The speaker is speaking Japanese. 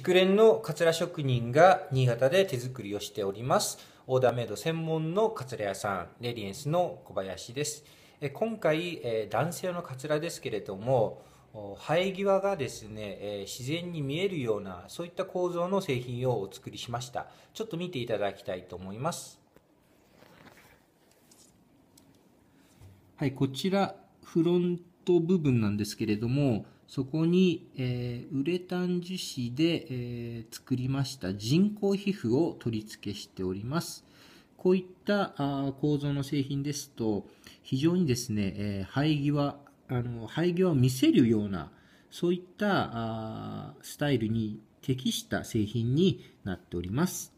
熟練のかつら職人が新潟で手作りをしております。オーダーメイド専門のかつら屋さん、レディエンスの小林です。今回、男性のかつらですけれども、生え際がですね、自然に見えるような、そういった構造の製品をお作りしました。ちょっと見ていただきたいと思います。はい、こちら、フロント部分なんですけれども、そこに、えー、ウレタン樹脂で、えー、作りました人工皮膚を取り付けしております。こういったあ構造の製品ですと、非常にですね、えー、生え際、あの生え際を見せるような、そういったあスタイルに適した製品になっております。